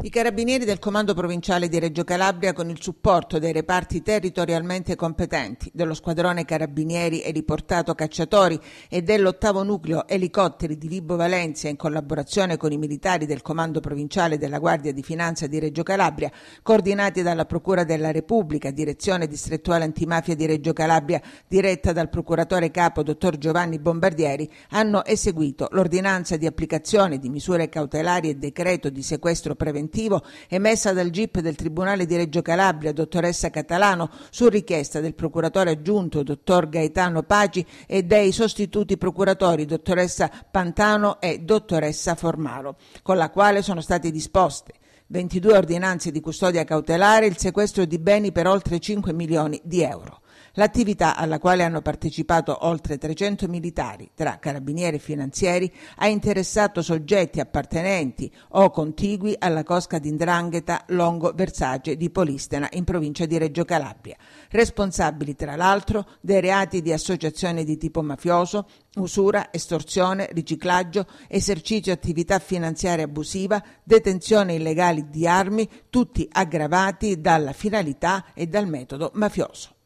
I carabinieri del Comando Provinciale di Reggio Calabria, con il supporto dei reparti territorialmente competenti, dello squadrone carabinieri e riportato cacciatori e dell'ottavo nucleo elicotteri di Libo Valencia, in collaborazione con i militari del Comando Provinciale della Guardia di Finanza di Reggio Calabria, coordinati dalla Procura della Repubblica, Direzione Distrettuale Antimafia di Reggio Calabria, diretta dal procuratore capo dottor Giovanni Bombardieri, hanno eseguito l'ordinanza di applicazione di misure cautelari e decreto di sequestro preventivo preventivo emessa dal GIP del Tribunale di Reggio Calabria, dottoressa Catalano, su richiesta del procuratore aggiunto, dottor Gaetano Pagi, e dei sostituti procuratori, dottoressa Pantano e dottoressa Formalo, con la quale sono state disposte 22 ordinanze di custodia cautelare e il sequestro di beni per oltre 5 milioni di euro. L'attività alla quale hanno partecipato oltre 300 militari, tra carabinieri e finanzieri, ha interessato soggetti appartenenti o contigui alla cosca di Ndrangheta Longo Versace di Polistena in provincia di Reggio Calabria, responsabili tra l'altro dei reati di associazione di tipo mafioso, usura, estorsione, riciclaggio, esercizio attività finanziaria abusiva, detenzione illegale di armi, tutti aggravati dalla finalità e dal metodo mafioso.